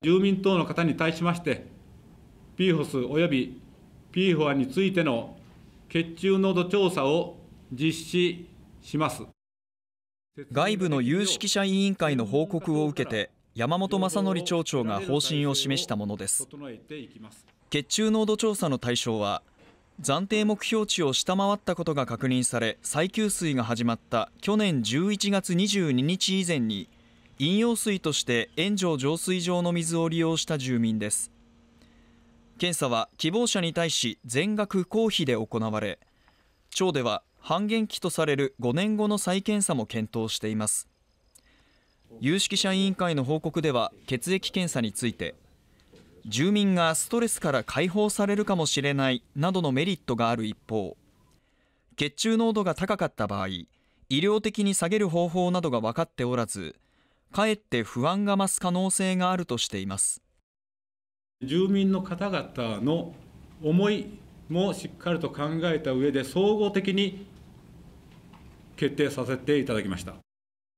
住民等の方に対しまして、PFOS および PFOA についての血中濃度調査を実施します外部の有識者委員会の報告を受けて、山本正則町長が方針を示したものです。血中濃度調査の対象は、暫定目標値を下回ったことが確認され、再給水が始まった去年11月22日以前に、飲用水として炎上浄水場の水を利用した住民です検査は希望者に対し全額公費で行われ町では半減期とされる5年後の再検査も検討しています有識者委員会の報告では血液検査について住民がストレスから解放されるかもしれないなどのメリットがある一方血中濃度が高かった場合医療的に下げる方法などが分かっておらずかえって不安が増す可能性があるとしています住民の方々の思いもしっかりと考えた上で総合的に決定させていただきました